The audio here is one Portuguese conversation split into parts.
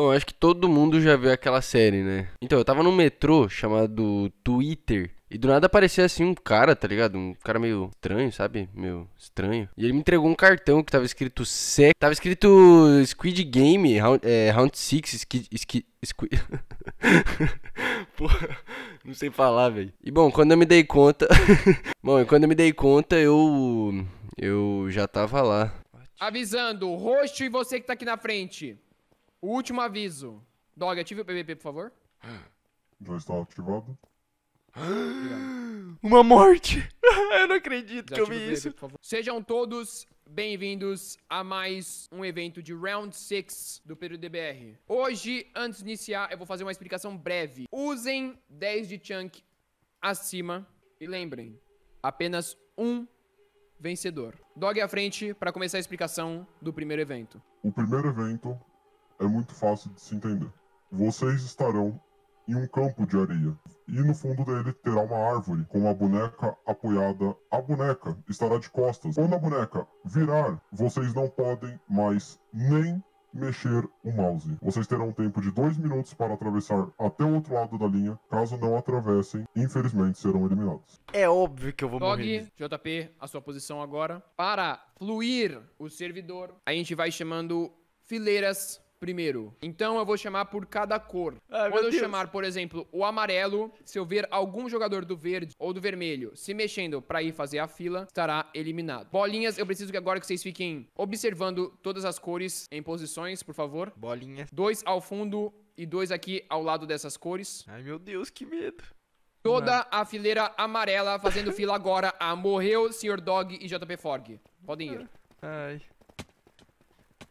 Bom, acho que todo mundo já viu aquela série, né? Então, eu tava num metrô chamado Twitter. E do nada apareceu assim um cara, tá ligado? Um cara meio estranho, sabe? Meio estranho. E ele me entregou um cartão que tava escrito SEC. Tava escrito Squid Game, Round, é, round Six, Squid. Squid. Squid. Porra, não sei falar, velho. E bom, quando eu me dei conta. bom, e quando eu me dei conta, eu. Eu já tava lá. Avisando, roxo e você que tá aqui na frente. Último aviso. Dog, ative o PVP, por favor. Já está ativado. Obrigado. Uma morte! eu não acredito que eu vi isso. Sejam todos bem-vindos a mais um evento de Round 6 do Peru DBR. Hoje, antes de iniciar, eu vou fazer uma explicação breve. Usem 10 de chunk acima e lembrem, apenas um vencedor. Dog à frente para começar a explicação do primeiro evento. O primeiro evento é muito fácil de se entender. Vocês estarão em um campo de areia, e no fundo dele terá uma árvore com uma boneca apoiada. A boneca estará de costas. Quando a boneca virar, vocês não podem mais nem mexer o mouse. Vocês terão tempo de dois minutos para atravessar até o outro lado da linha. Caso não atravessem, infelizmente serão eliminados. É óbvio que eu vou Dog, morrer. JP, a sua posição agora. Para fluir o servidor, a gente vai chamando fileiras primeiro. Então eu vou chamar por cada cor. Ai, ah, Quando eu Deus. chamar, por exemplo, o amarelo, se eu ver algum jogador do verde ou do vermelho se mexendo para ir fazer a fila, estará eliminado. Bolinhas, eu preciso que agora que vocês fiquem observando todas as cores em posições, por favor. Bolinhas. Dois ao fundo e dois aqui ao lado dessas cores. Ai, meu Deus, que medo. Toda a fileira amarela fazendo fila agora. Ah, morreu, Sr. Dog e JP Forg. Podem ir. Ai.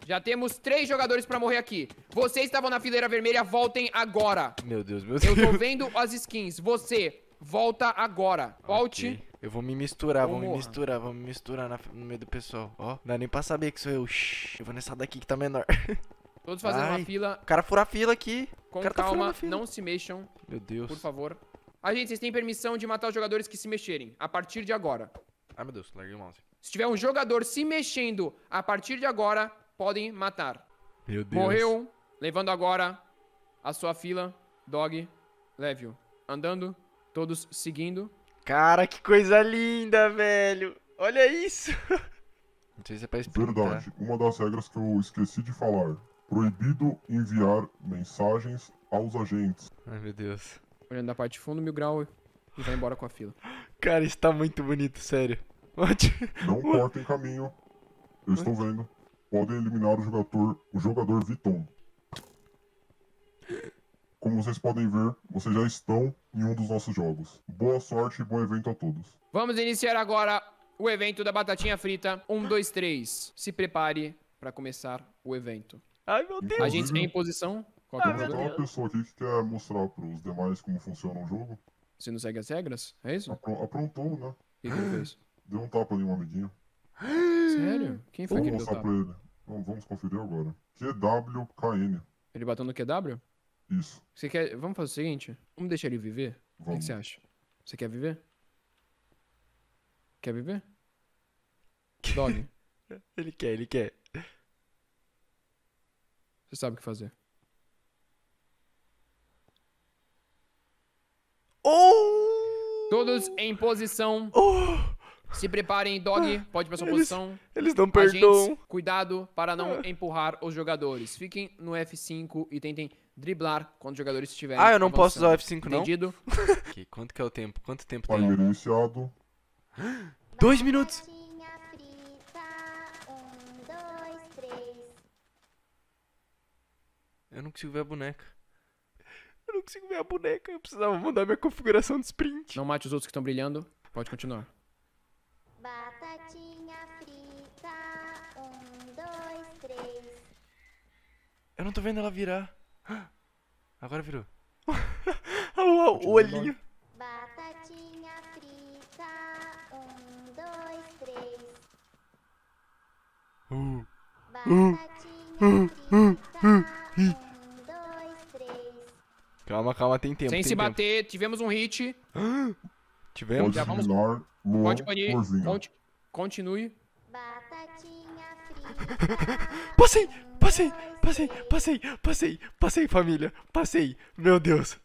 Já temos três jogadores pra morrer aqui. Vocês estavam na fileira vermelha, voltem agora. Meu Deus, meu Deus. Eu tô vendo as skins. Você, volta agora. Volte. Okay. Eu vou me misturar, vou, vou me misturar, vou me misturar na, no meio do pessoal. Ó, não dá nem pra saber que sou eu. Shhh, eu vou nessa daqui que tá menor. Todos fazendo Ai, uma fila. O cara fura a fila aqui. Com tá calma, tá não se mexam. Meu Deus. Por favor. A gente, vocês têm permissão de matar os jogadores que se mexerem. A partir de agora. Ai, meu Deus, larguei o mouse. Se tiver um jogador se mexendo a partir de agora, podem matar. Meu Deus. Morreu, levando agora a sua fila, Dog, Levio. Andando, todos seguindo. Cara, que coisa linda, velho. Olha isso. Não sei se é pra explicar. Verdade, uma das regras que eu esqueci de falar. Proibido enviar mensagens aos agentes. Ai, meu Deus. Olhando da parte de fundo, mil grau e vai embora com a fila. Cara, isso tá muito bonito, sério. Não cortem caminho. Eu estou vendo podem eliminar o jogador, o jogador Viton. Como vocês podem ver, vocês já estão em um dos nossos jogos. Boa sorte e bom evento a todos. Vamos iniciar agora o evento da batatinha frita. Um, dois, três. Se prepare para começar o evento. Ai, meu Deus. A gente vem em posição. Qual Ai, é uma pessoa aqui que quer mostrar para os demais como funciona o jogo. Você não segue as regras? É isso? Aprontou, né? O que, que ele fez? Deu um tapa em um amiguinho. Sério? Quem foi que ele mostrar pra ele. Vamos, vamos conferir agora. QWKN. Ele bateu no QW? Isso. Você quer. Vamos fazer o seguinte? Vamos deixar ele viver? Vamos. O que você acha? Você quer viver? Quer viver? Dog. ele quer, ele quer. Você sabe o que fazer. Oh! Todos em posição. Oh! Se preparem, Dog. Ah, pode ir pra sua eles, posição. Eles não perdoam. Agentes, cuidado para não ah. empurrar os jogadores. Fiquem no F5 e tentem driblar quando os jogadores estiverem. Ah, eu não posso usar o F5, não? Entendido? quanto que é o tempo? Quanto tempo tem? Olha, iniciado. Dois minutos. Eu não consigo ver a boneca. Eu não consigo ver a boneca. Eu precisava mudar minha configuração de sprint. Não mate os outros que estão brilhando. Pode continuar batatinha frita. Um, dois, três. Eu não tô vendo ela virar. Agora virou. o, o olhinho. Batatinha frita. Um, dois, três. Uh. uh. Batatinha uh. Uh. frita. Uh. Um, dois, três. Calma, calma, tem tempo. Sem tem se tempo. bater, tivemos um hit. tivemos. Já vamos. Pode banir. Pode, Continue. Batatinha frita. Passei, passei, passei, passei, passei, passei, família. Passei. Meu Deus.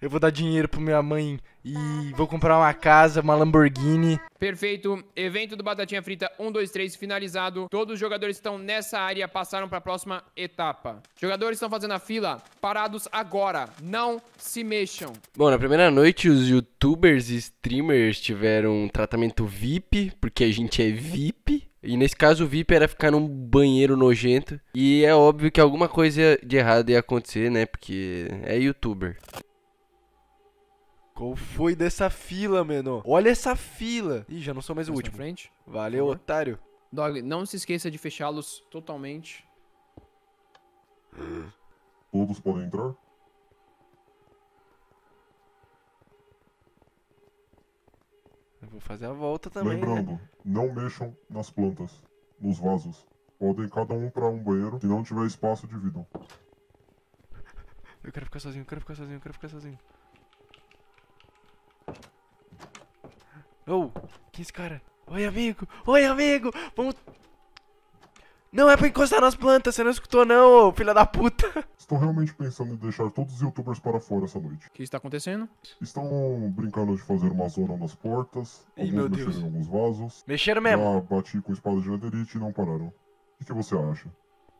Eu vou dar dinheiro pra minha mãe e ah. vou comprar uma casa, uma Lamborghini. Perfeito. Evento do Batatinha Frita 1, 2, 3 finalizado. Todos os jogadores estão nessa área passaram para a próxima etapa. Jogadores estão fazendo a fila, parados agora. Não se mexam. Bom, na primeira noite os youtubers e streamers tiveram um tratamento VIP, porque a gente é VIP. E nesse caso o VIP era ficar num banheiro nojento. E é óbvio que alguma coisa de errado ia acontecer, né? Porque é youtuber. Qual foi dessa fila, menor? Olha essa fila! Ih, já não sou mais o último. Frente. Valeu, uhum. otário. Dog, não se esqueça de fechá-los totalmente. Todos podem entrar? Vou fazer a volta também. Né? Lembrando, né? não mexam nas plantas, nos vasos. Podem cada um pra um banheiro. Se não tiver espaço, dividam. Eu quero ficar sozinho, eu quero ficar sozinho, eu quero ficar sozinho. Oh, que é esse cara? Oi, amigo! Oi, amigo! Vamos não é pra encostar nas plantas, você não escutou não, ô, filha da puta. Estão realmente pensando em deixar todos os youtubers para fora essa noite. O que está acontecendo? Estão brincando de fazer uma zona nas portas, Ih, alguns meu Deus. mexeram em alguns vasos. Mexeram mesmo. Já bati com espada de laderite e não pararam. O que, você acha?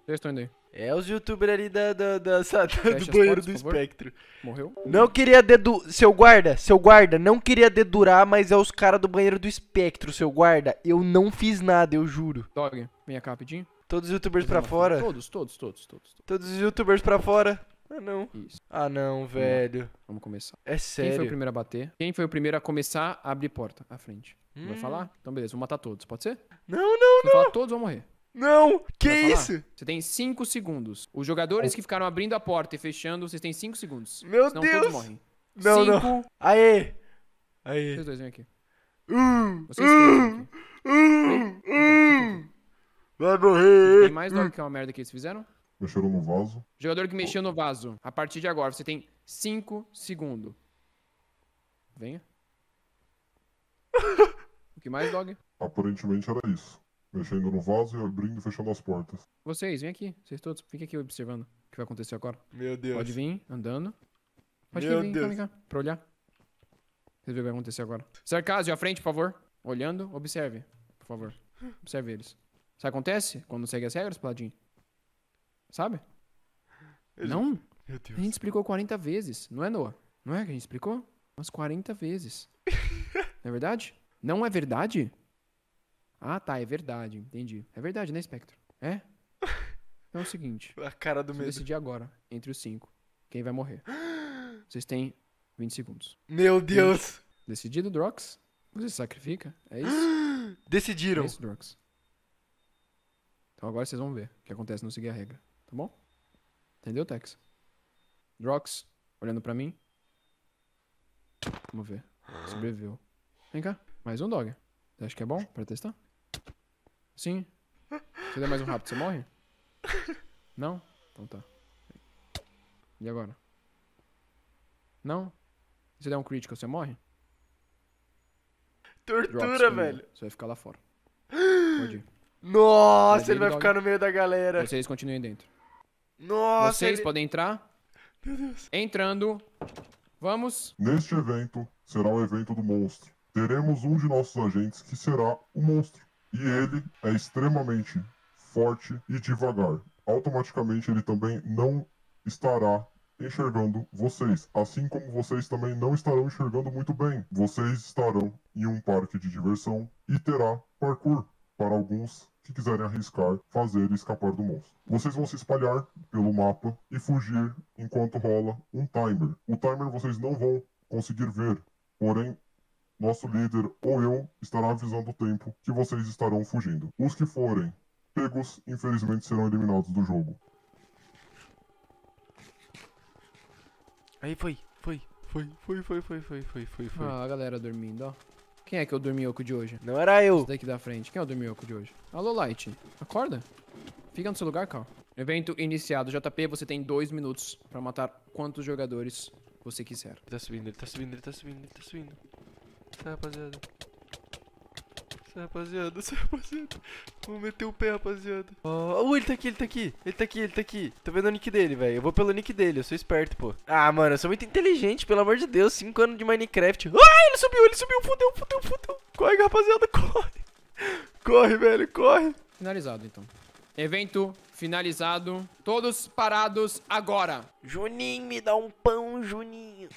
Eu estou indo aí. É os youtubers ali da, da, da, da- do banheiro portas, do espectro. Morreu? Não queria dedu... Seu guarda, seu guarda, não queria dedurar, mas é os caras do banheiro do espectro, seu guarda. Eu não fiz nada, eu juro. Dog, vem cá rapidinho. Todos os youtubers pra fora. Todos, todos, todos, todos. Todos os youtubers pra fora. Ah, não. Isso. Ah, não, velho. Vamos começar. É sério. Quem foi o primeiro a bater? Quem foi o primeiro a começar a abrir porta à frente? Hum. Vai falar? Então, beleza, vou matar todos, pode ser? Não, não, Se não. falar todos, vão morrer. Não! Que é isso? Você tem 5 segundos. Os jogadores que ficaram abrindo a porta e fechando, vocês têm 5 segundos. Meu Senão Deus! Todos morrem. Não, cinco... não. Aê! Aê. Vocês dois vêm aqui. Hum! vocês hum! aqui. Um, um, um. Vai morrer. Tem mais nome que é uma merda que eles fizeram? Mexeram no vaso. Jogador que mexeu no vaso. A partir de agora, você tem 5 segundos. Venha. o que mais, Dog? Aparentemente era isso. Mexendo no vaso e abrindo e fechando as portas. Vocês, vem aqui. Vocês todos, fiquem aqui observando o que vai acontecer agora. Meu Deus. Pode vir, andando. Pode Meu vir, Deus. Vem cá, pra olhar. Vocês ver o que vai acontecer agora. Sarcasio, à frente, por favor. Olhando, observe, por favor. Observe eles. Isso acontece quando segue as regras, Paladinho? Sabe? Eu... Não? Meu Deus. A gente explicou 40 vezes, não é, Noah? Não é que a gente explicou? Umas 40 vezes. não é verdade? Não é verdade? Ah, tá, é verdade, entendi. É verdade, né, Espectro? É? Então é o seguinte. A cara do medo. decidir agora, entre os cinco, quem vai morrer. Vocês têm 20 segundos. Meu Deus! Decidido, Drox? Você se sacrifica? É isso? Decidiram. É isso, Drox. Então agora vocês vão ver o que acontece no seguir a regra, tá bom? Entendeu, Tex? Drox, olhando para mim. Vamos ver. Sobreviveu. Vem cá, mais um dog. Você acha que é bom pra testar? Sim. Se der mais um rápido, você morre? Não? Então tá. E agora? Não? Se der um crítico, você morre? Tortura, Drops, velho. Você vai ficar lá fora. Pode ir. Nossa, ele vai dog. ficar no meio da galera. Vocês continuem dentro. Nossa! Vocês ele... podem entrar. Meu Deus. Entrando. Vamos. Neste evento será o evento do monstro. Teremos um de nossos agentes que será o monstro. E ele é extremamente forte e devagar. Automaticamente ele também não estará enxergando vocês, assim como vocês também não estarão enxergando muito bem. Vocês estarão em um parque de diversão e terá parkour para alguns que quiserem arriscar fazer e escapar do monstro. Vocês vão se espalhar pelo mapa e fugir enquanto rola um timer. O timer vocês não vão conseguir ver, porém nosso líder ou eu estará avisando o tempo que vocês estarão fugindo. Os que forem pegos, infelizmente, serão eliminados do jogo. Aí foi, foi, foi, foi, foi, foi, foi, foi, foi. Ah, a galera dormindo, ó. Quem é que é o dorminhoco de hoje? Não era eu. Esse daqui da frente. Quem é o dorminhoco de hoje? Alô, Light. Acorda. Fica no seu lugar, Cal. Evento iniciado. JP, você tem dois minutos pra matar quantos jogadores você quiser. Ele tá subindo, ele tá subindo, ele tá subindo, ele tá subindo. Tá, rapaziada. Sai, rapaziada, sai, rapaziada. Vamos meter o pé, rapaziada. Oh, oh, ele tá aqui, ele tá aqui. Ele tá aqui, ele tá aqui. Tô tá vendo o nick dele, velho. Eu vou pelo nick dele, eu sou esperto, pô. Ah, mano, eu sou muito inteligente, pelo amor de Deus. cinco anos de Minecraft. Ah, ele subiu, ele subiu. Fudeu, fudeu, fudeu. Corre, rapaziada, corre. Corre, velho, corre. Finalizado, então. Evento finalizado. Todos parados agora. Juninho, me dá um pão, Juninho.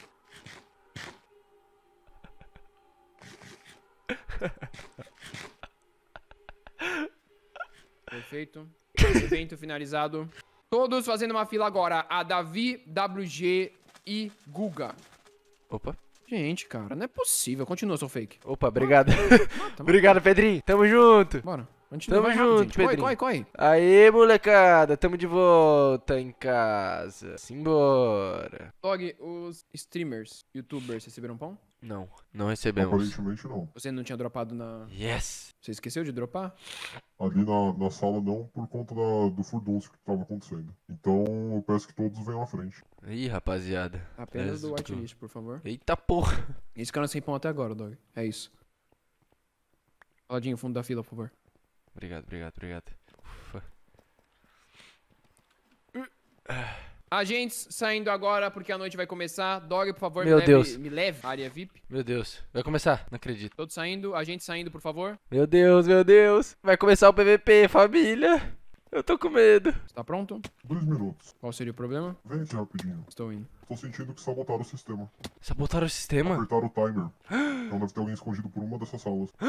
Perfeito. Evento finalizado. Todos fazendo uma fila agora. A Davi, WG e Guga. Opa. Gente, cara, não é possível. Continua, seu fake. Opa, obrigado. Ah, obrigado, Pedrinho. Tamo junto. Bora. Continua Tamo junto, Pedrinho. Corre, corre, corre. Aê, molecada. Tamo de volta em casa. Simbora. Log, os streamers, youtubers, receberam pão? Não, não recebemos. Aparentemente não. Você não tinha dropado na. Yes! Você esqueceu de dropar? Ali na, na sala não, por conta da- do furdunço que tava acontecendo. Então eu peço que todos venham à frente. Ih, rapaziada. Apenas do whitelist, por favor. Eita porra. cara não sem pão até agora, Dog. É isso. Paladinho, fundo da fila, por favor. Obrigado, obrigado, obrigado. Ufa. Uh, ah. Agentes saindo agora porque a noite vai começar. Dog, por favor, Meu me, Deus. Leve, me leve. Área VIP. Meu Deus. Vai começar, não acredito. Todos saindo, agentes saindo, por favor. Meu Deus, meu Deus. Vai começar o PVP, família. Eu tô com medo. Está pronto? Dois minutos. Qual seria o problema? Vem aqui rapidinho. Estou indo. Tô sentindo que sabotaram o sistema. Sabotaram o sistema? Apertaram o timer. então deve ter alguém escondido por uma dessas salas.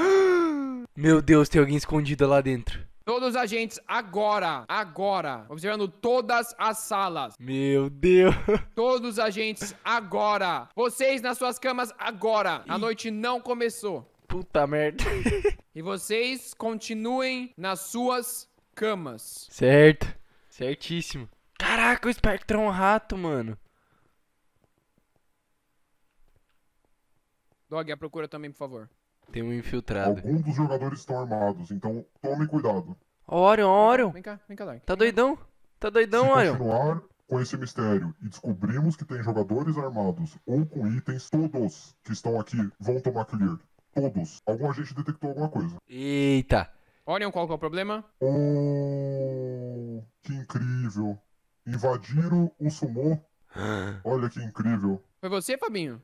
Meu Deus, tem alguém escondido lá dentro. Todos os agentes, agora, agora. Observando todas as salas. Meu Deus. Todos os agentes, agora. Vocês nas suas camas, agora. A noite não começou. Puta merda. e vocês continuem nas suas camas. Certo. Certíssimo. Caraca, o Spectrum é um rato, mano. Dog, a procura também, por favor. Tem um infiltrado. Alguns dos jogadores estão armados, então tome cuidado. Orion, Orion. Vem cá, vem cá, Dark. Tá doidão? Tá doidão, Se Orion? continuar com esse mistério e descobrimos que tem jogadores armados ou com itens, todos que estão aqui vão tomar clear. Todos. Algum agente detectou alguma coisa. Eita. Orion, qual que é o problema? Oh, que incrível. Invadiram o sumô. Ah. Olha que incrível. Foi você, Fabinho?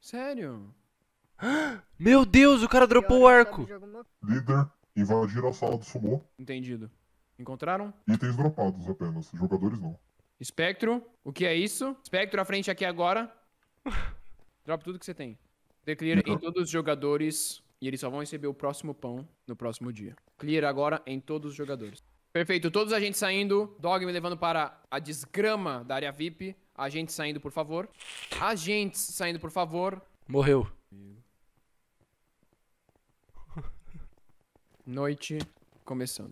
Sério? Meu Deus, o cara dropou o é arco. Líder, invadir a sala do sumô. Entendido. Encontraram? Itens dropados apenas, jogadores não. Espectro, o que é isso? Espectro, à frente aqui agora. Drop tudo que você tem. Declare em então- todos os jogadores e eles só vão receber o próximo pão no próximo dia. Clear agora em todos os jogadores. Perfeito, todos a gente saindo. Dog me levando para a desgrama da área VIP. A gente saindo, por favor. A gente saindo, por favor. Morreu. Noite começando.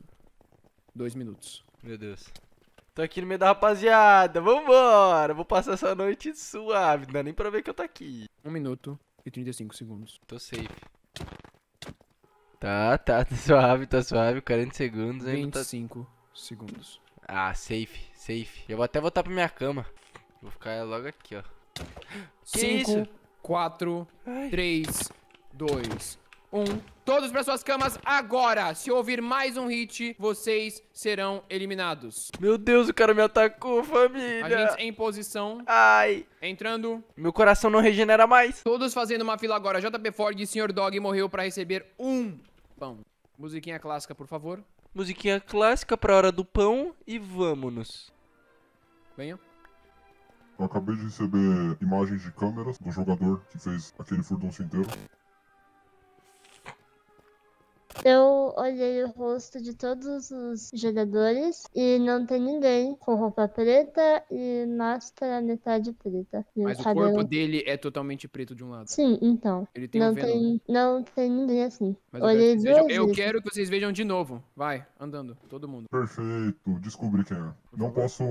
Dois minutos. Meu Deus. Tô aqui no meio da rapaziada. Vambora! Vou passar essa noite suave. Não dá nem pra ver que eu tô aqui. Um minuto e 35 segundos. Tô safe. Tá, tá, tá suave, tá suave. 40 segundos hein? 25 tá... segundos. Ah, safe, safe. Eu vou até voltar pra minha cama. Vou ficar logo aqui, ó. 5, 4, 3, 2, um. Todos para suas camas agora. Se ouvir mais um hit, vocês serão eliminados. Meu Deus, o cara me atacou, família. Agentes em posição. Ai. Entrando. Meu coração não regenera mais. Todos fazendo uma fila agora. JP Ford e Sr. Dog morreu para receber um pão. Musiquinha clássica, por favor. Musiquinha clássica pra hora do pão e vamos-nos. Venha. Eu acabei de receber imagens de câmeras do jogador que fez aquele furdão inteiro. Eu olhei o rosto de todos os jogadores e não tem ninguém com roupa preta e máscara metade preta. Mas o corpo dele é totalmente preto de um lado. Sim, então. Ele tem não, um tem, né? não tem ninguém assim. Mas olhei eu, quero vejam, eu quero que vocês vejam de novo. Vai, andando, todo mundo. Perfeito, descobri quem é. Não posso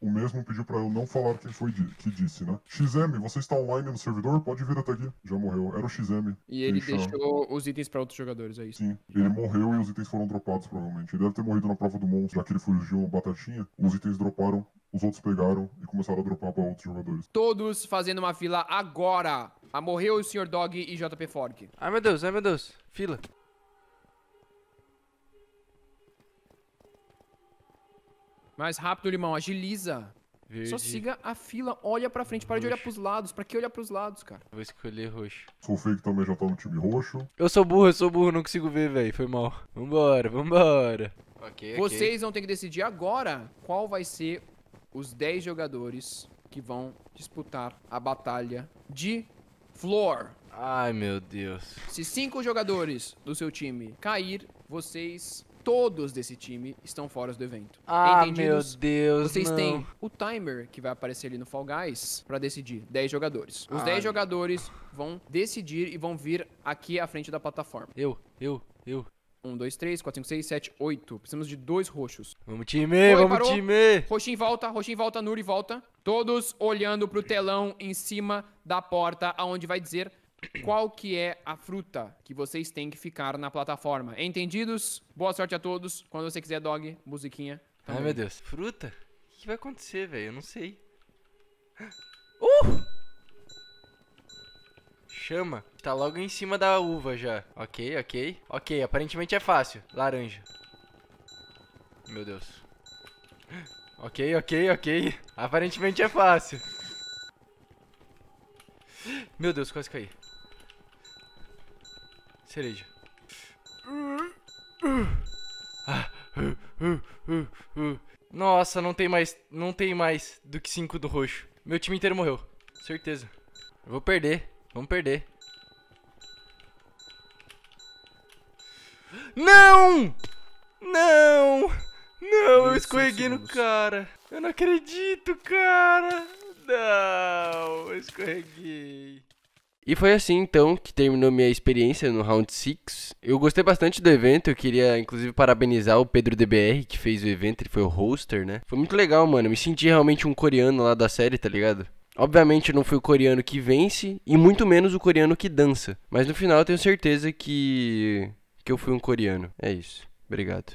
o mesmo pediu para eu não falar quem foi di que disse, né? XM, você está online no servidor? Pode vir até aqui. Já morreu. Era o XM. E ele Deixa... deixou os itens para outros jogadores, é isso? Sim. Ele morreu e os itens foram dropados, provavelmente. Ele deve ter morrido na prova do monstro, já que ele fugiu batatinha. Os itens droparam os outros pegaram e começaram a dropar para outros jogadores. Todos fazendo uma fila agora. Ah, morreu o Sr. Dog e JP Fork. Ai meu Deus, ai meu Deus. Fila. Mais rápido, limão. Agiliza. Verde. Só siga a fila, olha pra frente, para roxo. de olhar pros lados. Pra que olhar pros lados, cara? Vou escolher roxo. Sou Sulfake também já tá no time roxo. Eu sou burro, eu sou burro, não consigo ver, velho. Foi mal. Vambora, vambora. Ok. Vocês okay. vão ter que decidir agora qual vai ser os 10 jogadores que vão disputar a batalha de floor. Ai, meu Deus. Se cinco jogadores do seu time cair, vocês todos desse time estão fora do evento. Ah, Entendidos? meu Deus. Vocês não. têm o timer que vai aparecer ali no Fall Guys pra decidir 10 jogadores. Os 10 jogadores vão decidir e vão vir aqui à frente da plataforma. Eu, eu, eu. 1, 2, 3, 4, 5, 6, 7, 8. Precisamos de dois roxos. Vamos time, Foi, vamos parou. time. Roxinho volta, roxinho volta, Nuri volta. Todos olhando pro telão em cima da porta, aonde vai dizer qual que é a fruta que vocês têm que ficar na plataforma. Entendidos? Boa sorte a todos. Quando você quiser, dog, musiquinha. Tá Ai, meu Deus. Fruta? O que vai acontecer, velho? Eu não sei. Uh! Chama. Tá logo em cima da uva já. Ok, ok. Ok, aparentemente é fácil. Laranja. Meu Deus. Ok, ok, ok. Aparentemente é fácil. Meu Deus, quase caí. Cereja. Nossa, não tem mais, não tem mais do que 5 do roxo. Meu time inteiro morreu, certeza. Eu vou perder, vamos perder. Não! Não! Não, eu escorreguei no cara. Eu não acredito, cara. Não, eu escorreguei. E foi assim então que terminou minha experiência no Round 6. Eu gostei bastante do evento, eu queria inclusive parabenizar o Pedro DBR que fez o evento, ele foi o hoster, né? Foi muito legal, mano, me senti realmente um coreano lá da série, tá ligado? Obviamente não fui o coreano que vence e muito menos o coreano que dança, mas no final eu tenho certeza que que eu fui um coreano. É isso. Obrigado.